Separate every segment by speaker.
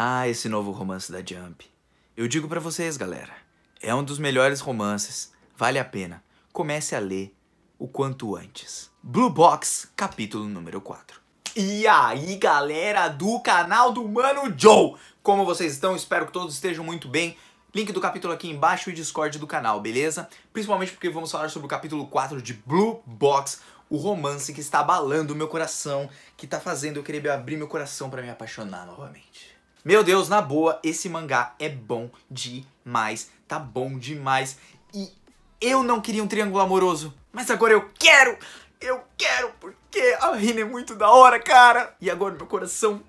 Speaker 1: Ah, esse novo romance da Jump. Eu digo para vocês, galera, é um dos melhores romances, vale a pena. Comece a ler o quanto antes. Blue Box, capítulo número 4. E aí, galera do canal do Mano Joe! Como vocês estão? Espero que todos estejam muito bem. Link do capítulo aqui embaixo e Discord do canal, beleza? Principalmente porque vamos falar sobre o capítulo 4 de Blue Box, o romance que está abalando o meu coração, que está fazendo eu querer abrir meu coração para me apaixonar novamente. Meu Deus, na boa, esse mangá é bom demais, tá bom demais. E eu não queria um triângulo amoroso, mas agora eu quero! Eu quero porque a Rina é muito da hora, cara! E agora meu coração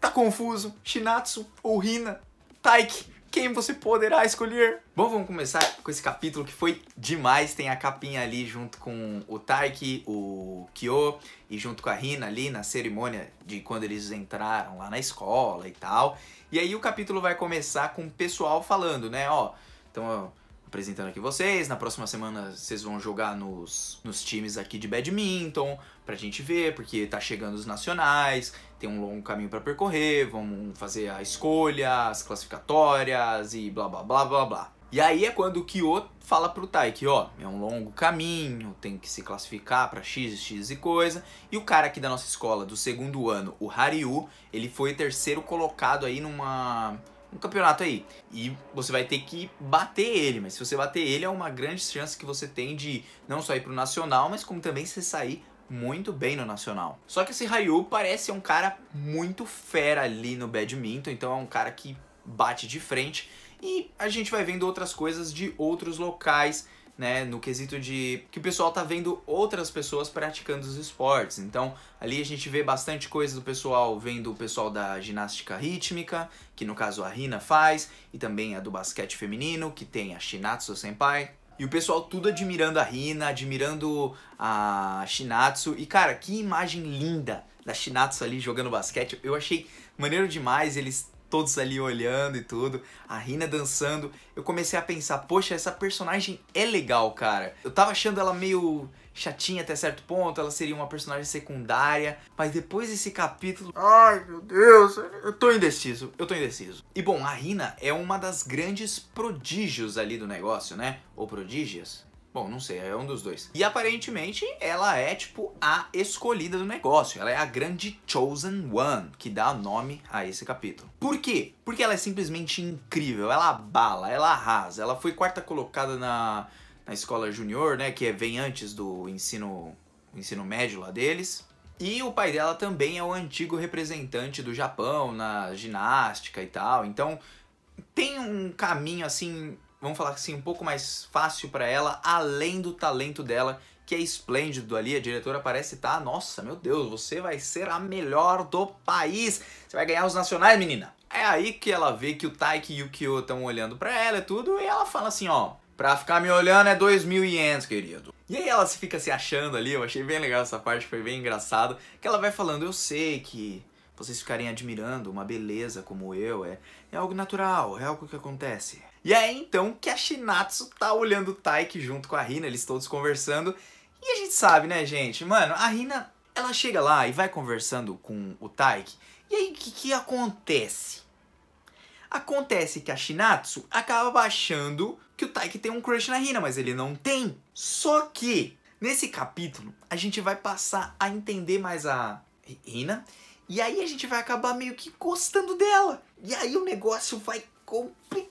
Speaker 1: tá confuso. Shinatsu ou Rina? Taiki, quem você poderá escolher. Bom, vamos começar com esse capítulo que foi demais. Tem a capinha ali junto com o Taiki, o Kyo e junto com a Rina ali na cerimônia de quando eles entraram lá na escola e tal. E aí o capítulo vai começar com o pessoal falando, né? Ó, então apresentando aqui vocês. Na próxima semana vocês vão jogar nos, nos times aqui de badminton pra gente ver, porque tá chegando os nacionais, tem um longo caminho para percorrer, vamos fazer a escolha, as classificatórias e blá blá blá blá blá. E aí é quando o Kyo fala pro Tai que, ó, é um longo caminho, tem que se classificar para X, X e coisa. E o cara aqui da nossa escola, do segundo ano, o Hariu, ele foi terceiro colocado aí numa um campeonato aí. E você vai ter que bater ele, mas se você bater ele é uma grande chance que você tem de não só ir pro nacional, mas como também você sair muito bem no nacional. Só que esse Ryu parece um cara muito fera ali no badminton, então é um cara que bate de frente e a gente vai vendo outras coisas de outros locais né, no quesito de que o pessoal tá vendo outras pessoas praticando os esportes. Então, ali a gente vê bastante coisa do pessoal vendo o pessoal da ginástica rítmica, que no caso a Rina faz, e também a do basquete feminino, que tem a Shinatsu Senpai, e o pessoal tudo admirando a Rina, admirando a Shinatsu. E cara, que imagem linda da Shinatsu ali jogando basquete. Eu achei maneiro demais eles todos ali olhando e tudo, a Rina dançando, eu comecei a pensar, poxa, essa personagem é legal, cara. Eu tava achando ela meio chatinha até certo ponto, ela seria uma personagem secundária, mas depois desse capítulo, ai meu Deus, eu tô indeciso, eu tô indeciso. E bom, a Rina é uma das grandes prodígios ali do negócio, né? Ou prodígias? Bom, não sei, é um dos dois. E aparentemente ela é tipo a escolhida do negócio, ela é a grande Chosen One, que dá nome a esse capítulo. Por quê? Porque ela é simplesmente incrível, ela abala, ela arrasa, ela foi quarta colocada na, na escola junior, né, que é, vem antes do ensino, ensino médio lá deles. E o pai dela também é o antigo representante do Japão na ginástica e tal, então tem um caminho assim vamos falar assim, um pouco mais fácil para ela, além do talento dela, que é esplêndido ali. A diretora parece estar, tá, nossa, meu Deus, você vai ser a melhor do país. Você vai ganhar os nacionais, menina. É aí que ela vê que o Taiki e o Kyo estão olhando para ela e tudo, e ela fala assim, ó, pra ficar me olhando é dois mil ienes, querido. E aí ela fica se achando ali, eu achei bem legal essa parte, foi bem engraçado, que ela vai falando, eu sei que vocês ficarem admirando uma beleza como eu, é, é algo natural, é algo que acontece. E é então que a Shinatsu tá olhando o Taiki junto com a Rina, eles todos conversando. E a gente sabe, né, gente? Mano, a Rina, ela chega lá e vai conversando com o Taiki. E aí, o que, que acontece? Acontece que a Shinatsu acaba achando que o Taiki tem um crush na Rina, mas ele não tem. Só que, nesse capítulo, a gente vai passar a entender mais a Rina. E aí a gente vai acabar meio que gostando dela. E aí o negócio vai complicado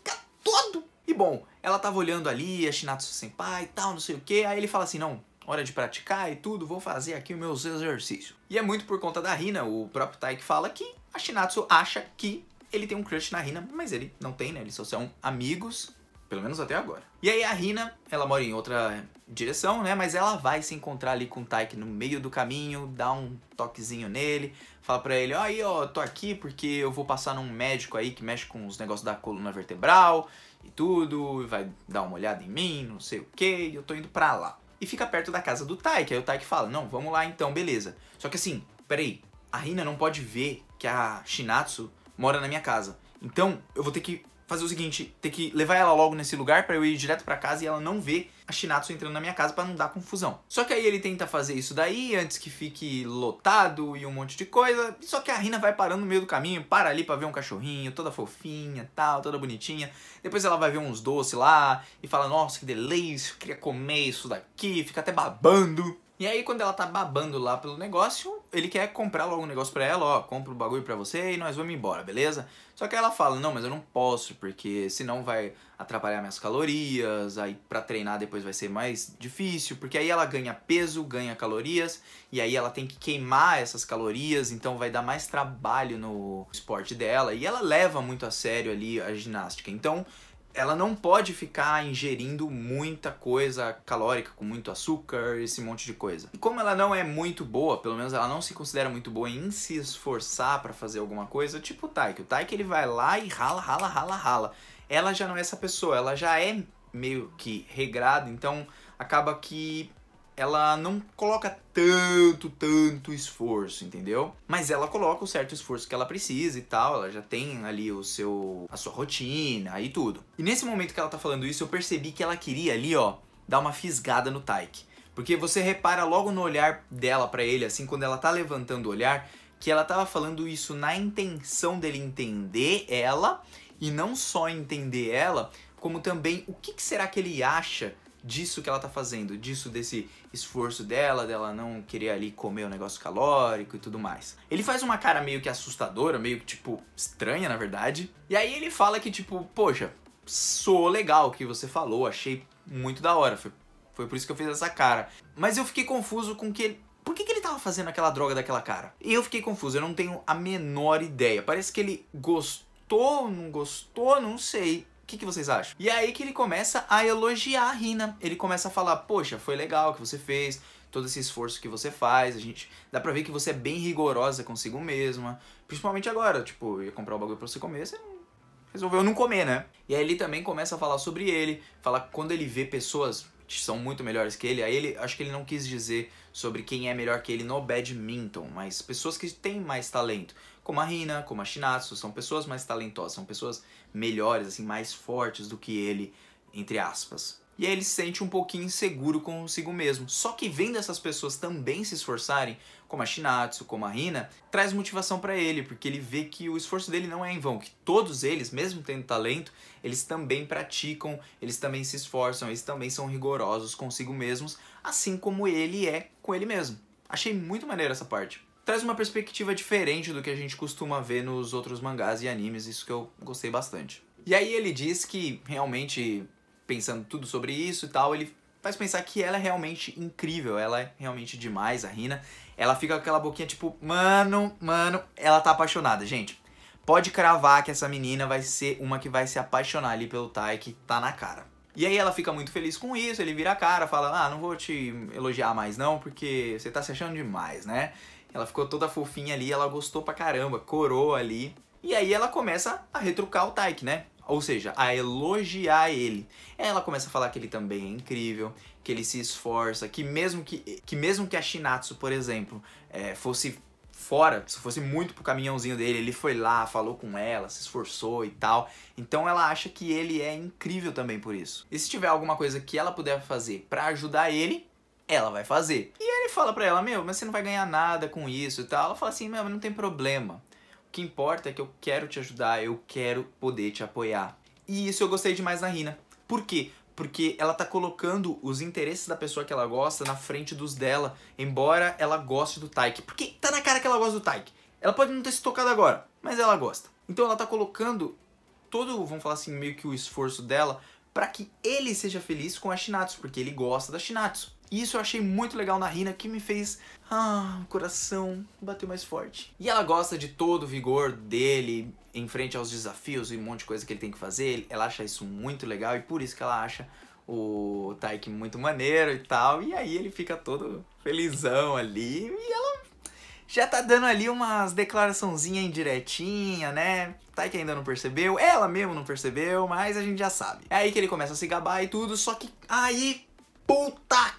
Speaker 1: todo. E bom, ela tava olhando ali, a Shinatsu Senpai e tal, não sei o que, aí ele fala assim, não, hora de praticar e tudo, vou fazer aqui os meus exercícios. E é muito por conta da Rina, o próprio Taiki fala que a Shinatsu acha que ele tem um crush na Rina, mas ele não tem, né, eles só são amigos, pelo menos até agora. E aí a Rina, ela mora em outra direção, né? Mas ela vai se encontrar ali com o Taiki no meio do caminho, dá um toquezinho nele, fala pra ele, ó, oh, aí ó, tô aqui porque eu vou passar num médico aí que mexe com os negócios da coluna vertebral e tudo, e vai dar uma olhada em mim, não sei o que, e eu tô indo pra lá. E fica perto da casa do Taiki, aí o Taiki fala, não, vamos lá então, beleza. Só que assim, peraí, a Rina não pode ver que a Shinatsu mora na minha casa. Então, eu vou ter que fazer o seguinte, ter que levar ela logo nesse lugar para eu ir direto para casa e ela não ver a Shinatsu entrando na minha casa para não dar confusão. Só que aí ele tenta fazer isso daí antes que fique lotado e um monte de coisa. Só que a Rina vai parando no meio do caminho, para ali para ver um cachorrinho, toda fofinha, tal, toda bonitinha. Depois ela vai ver uns doces lá e fala: "Nossa, que delícia, eu queria comer isso daqui", fica até babando. E aí quando ela tá babando lá pelo negócio, ele quer comprar logo um negócio pra ela, ó, compra o bagulho pra você e nós vamos embora, beleza? Só que ela fala, não, mas eu não posso, porque senão vai atrapalhar minhas calorias, aí pra treinar depois vai ser mais difícil, porque aí ela ganha peso, ganha calorias, e aí ela tem que queimar essas calorias, então vai dar mais trabalho no esporte dela, e ela leva muito a sério ali a ginástica. Então, ela não pode ficar ingerindo muita coisa calórica, com muito açúcar, esse monte de coisa. E como ela não é muito boa, pelo menos ela não se considera muito boa em se esforçar para fazer alguma coisa, tipo o Taiki. O Taiki ele vai lá e rala, rala, rala, rala. Ela já não é essa pessoa, ela já é meio que regrada, então acaba que ela não coloca tanto, tanto esforço, entendeu? Mas ela coloca o certo esforço que ela precisa e tal, ela já tem ali o seu a sua rotina e tudo. E nesse momento que ela tá falando isso, eu percebi que ela queria ali, ó, dar uma fisgada no Tyke. Porque você repara logo no olhar dela para ele, assim, quando ela tá levantando o olhar, que ela tava falando isso na intenção dele entender ela e não só entender ela, como também o que, que será que ele acha disso que ela tá fazendo, disso desse esforço dela, dela não querer ali comer o um negócio calórico e tudo mais. Ele faz uma cara meio que assustadora, meio que tipo estranha, na verdade. E aí ele fala que tipo, poxa, soou legal o que você falou, achei muito da hora, foi, foi por isso que eu fiz essa cara. Mas eu fiquei confuso com que ele por que, que, ele tava fazendo aquela droga daquela cara? E eu fiquei confuso, eu não tenho a menor ideia. Parece que ele gostou, não gostou, não sei que, que vocês acham? E é aí que ele começa a elogiar a Rina. Ele começa a falar, poxa, foi legal o que você fez, todo esse esforço que você faz, a gente dá pra ver que você é bem rigorosa consigo mesma. Principalmente agora, tipo, eu ia comprar o um bagulho pra você comer, você resolveu não comer, né? E aí ele também começa a falar sobre ele, falar que quando ele vê pessoas são muito melhores que ele. Aí ele, acho que ele não quis dizer sobre quem é melhor que ele no badminton, mas pessoas que têm mais talento, como a Rina, como a Shinatsu, são pessoas mais talentosas, são pessoas melhores, assim, mais fortes do que ele, entre aspas e aí ele se sente um pouquinho inseguro consigo mesmo. Só que vendo essas pessoas também se esforçarem, como a Shinatsu, como a Rina, traz motivação para ele, porque ele vê que o esforço dele não é em vão, que todos eles, mesmo tendo talento, eles também praticam, eles também se esforçam, eles também são rigorosos consigo mesmos, assim como ele é com ele mesmo. Achei muito maneiro essa parte traz uma perspectiva diferente do que a gente costuma ver nos outros mangás e animes, isso que eu gostei bastante. E aí ele diz que realmente pensando tudo sobre isso e tal, ele faz pensar que ela é realmente incrível, ela é realmente demais, a Rina. Ela fica com aquela boquinha tipo, mano, mano, ela tá apaixonada, gente. Pode cravar que essa menina vai ser uma que vai se apaixonar ali pelo Taiki, tá na cara. E aí ela fica muito feliz com isso, ele vira a cara, fala, ah, não vou te elogiar mais não, porque você tá se achando demais, né? Ela ficou toda fofinha ali, ela gostou pra caramba, coroa ali. E aí ela começa a retrucar o Taiki, né? ou seja, a elogiar ele. Ela começa a falar que ele também é incrível, que ele se esforça, que mesmo que, que, mesmo que a Shinatsu, por exemplo, é, fosse fora, se fosse muito pro caminhãozinho dele, ele foi lá, falou com ela, se esforçou e tal. Então ela acha que ele é incrível também por isso. E se tiver alguma coisa que ela puder fazer para ajudar ele, ela vai fazer. E ele fala para ela, meu, mas você não vai ganhar nada com isso e tal. Ela fala assim, meu, mas não tem problema. O que importa é que eu quero te ajudar, eu quero poder te apoiar. E isso eu gostei demais na Rina. Por quê? Porque ela tá colocando os interesses da pessoa que ela gosta na frente dos dela, embora ela goste do Taiki, Porque tá na cara que ela gosta do Taiki. Ela pode não ter se tocado agora, mas ela gosta. Então ela tá colocando todo, vamos falar assim, meio que o esforço dela para que ele seja feliz com a Shinatsu, porque ele gosta da Shinatsu. E isso eu achei muito legal na Rina, que me fez... Ah, o coração bateu mais forte. E ela gosta de todo o vigor dele em frente aos desafios e um monte de coisa que ele tem que fazer. Ela acha isso muito legal e por isso que ela acha o Taiki muito maneiro e tal. E aí ele fica todo felizão ali e ela já tá dando ali umas declaraçãozinhas indiretinha, né? Taiki ainda não percebeu, ela mesmo não percebeu, mas a gente já sabe. É aí que ele começa a se gabar e tudo, só que aí... Puta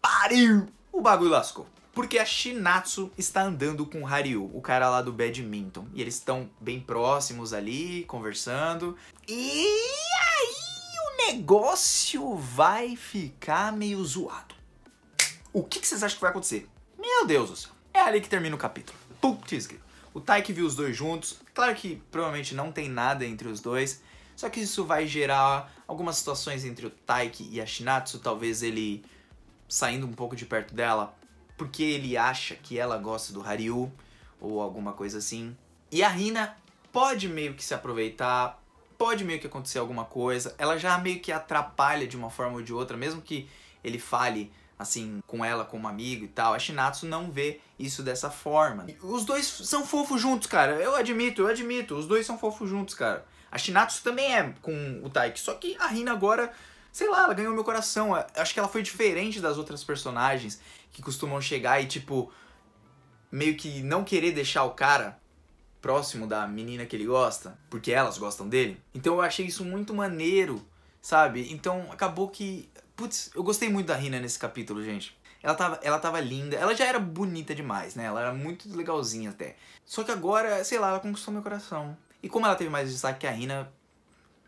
Speaker 1: pariu! O bagulho lascou. Porque a Shinatsu está andando com o Haryu, o cara lá do badminton. E eles estão bem próximos ali, conversando. E aí o negócio vai ficar meio zoado. O que, que vocês acham que vai acontecer? Meu Deus do céu. É ali que termina o capítulo. Putz, o Taiki viu os dois juntos. Claro que provavelmente não tem nada entre os dois. Só que isso vai gerar algumas situações entre o Taiki e a Shinatsu. Talvez ele saindo um pouco de perto dela porque ele acha que ela gosta do Hariu ou alguma coisa assim. E a Rina pode meio que se aproveitar, pode meio que acontecer alguma coisa. Ela já meio que atrapalha de uma forma ou de outra, mesmo que ele fale assim com ela como amigo e tal. A Shinatsu não vê isso dessa forma. E os dois são fofos juntos, cara. Eu admito, eu admito. Os dois são fofos juntos, cara. A Shinatsu também é com o Taiki, só que a Rina agora Sei lá, ela ganhou meu coração. Eu acho que ela foi diferente das outras personagens que costumam chegar e, tipo, meio que não querer deixar o cara próximo da menina que ele gosta, porque elas gostam dele. Então eu achei isso muito maneiro, sabe? Então acabou que. Putz, eu gostei muito da Rina nesse capítulo, gente. Ela tava, ela tava linda, ela já era bonita demais, né? Ela era muito legalzinha até. Só que agora, sei lá, ela conquistou meu coração. E como ela teve mais destaque que a Rina,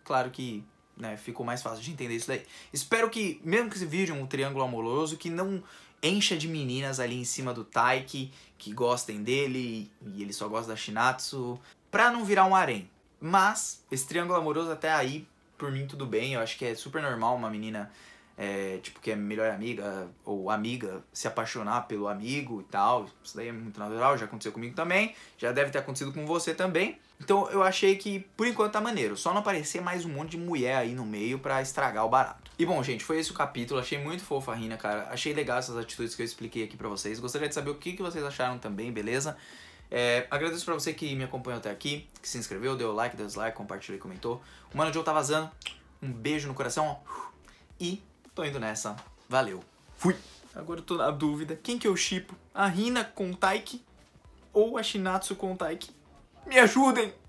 Speaker 1: claro que né, ficou mais fácil de entender isso daí. Espero que, mesmo que esse vídeo é um triângulo amoroso, que não encha de meninas ali em cima do Taiki, que gostem dele e ele só gosta da Shinatsu, pra não virar um harém. Mas, esse triângulo amoroso até aí, por mim tudo bem, eu acho que é super normal uma menina é, tipo, que é melhor amiga ou amiga se apaixonar pelo amigo e tal. Isso daí é muito natural, já aconteceu comigo também, já deve ter acontecido com você também. Então eu achei que por enquanto tá maneiro, só não aparecer mais um monte de mulher aí no meio pra estragar o barato. E bom, gente, foi esse o capítulo, achei muito fofo a Rina, cara, achei legal essas atitudes que eu expliquei aqui pra vocês. Gostaria de saber o que, que vocês acharam também, beleza? É, agradeço pra você que me acompanhou até aqui, que se inscreveu, deu like, deu dislike, compartilhou e comentou. O Mano Joe tá vazando, um beijo no coração e Tô indo nessa. Valeu. Fui. Agora eu tô na dúvida. Quem que eu chipo? A Rina com o Taiki ou a Shinatsu com o Taiki? Me ajudem!